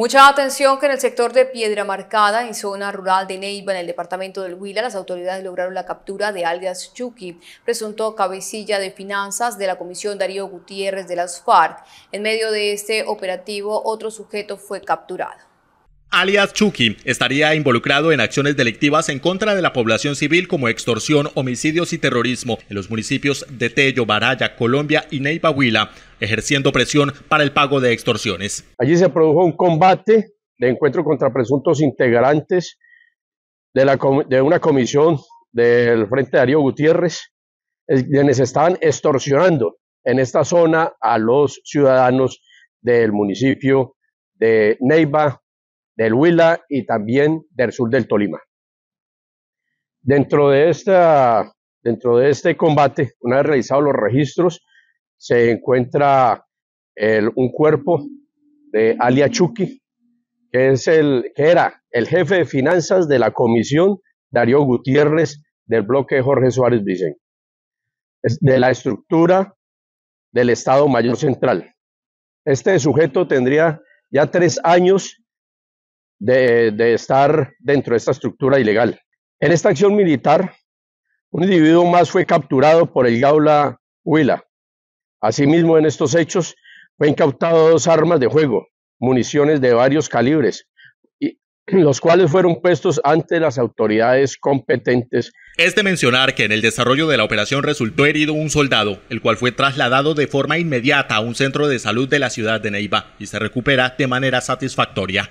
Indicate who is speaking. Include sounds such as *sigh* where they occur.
Speaker 1: Mucha atención que en el sector de Piedra Marcada, en zona rural de Neiva, en el departamento del Huila, las autoridades lograron la captura de Algas Chucky, presunto cabecilla de finanzas de la Comisión Darío Gutiérrez de las FARC. En medio de este operativo, otro sujeto fue capturado
Speaker 2: alias Chucky, estaría involucrado en acciones delictivas en contra de la población civil como extorsión, homicidios y terrorismo en los municipios de Tello, Baraya, Colombia y Neiva Huila, ejerciendo presión para el pago de extorsiones.
Speaker 3: Allí se produjo un combate de encuentro contra presuntos integrantes de, de una comisión del Frente Darío Gutiérrez, quienes estaban extorsionando en esta zona a los ciudadanos del municipio de Neiva, del Huila y también del sur del Tolima. Dentro de, esta, dentro de este combate, una vez realizados los registros, se encuentra un cuerpo de Aliachuki, que, es el, que era el jefe de finanzas de la comisión Darío Gutiérrez del bloque Jorge Suárez Vicente, de la estructura del Estado Mayor Central. Este sujeto tendría ya tres años de, estar dentro de esta estructura ilegal. En esta acción militar, un individuo más fue capturado por el Gaula Huila. Asimismo, en estos hechos, fue incautado dos armas de juego, municiones de varios calibres, y, *clears throat* los cuales fueron puestos ante las autoridades competentes.
Speaker 2: Es de mencionar que en el desarrollo de la operación resultó herido un soldado, el cual fue trasladado de forma inmediata a un centro de salud de la ciudad de Neiva y se recupera de manera satisfactoria.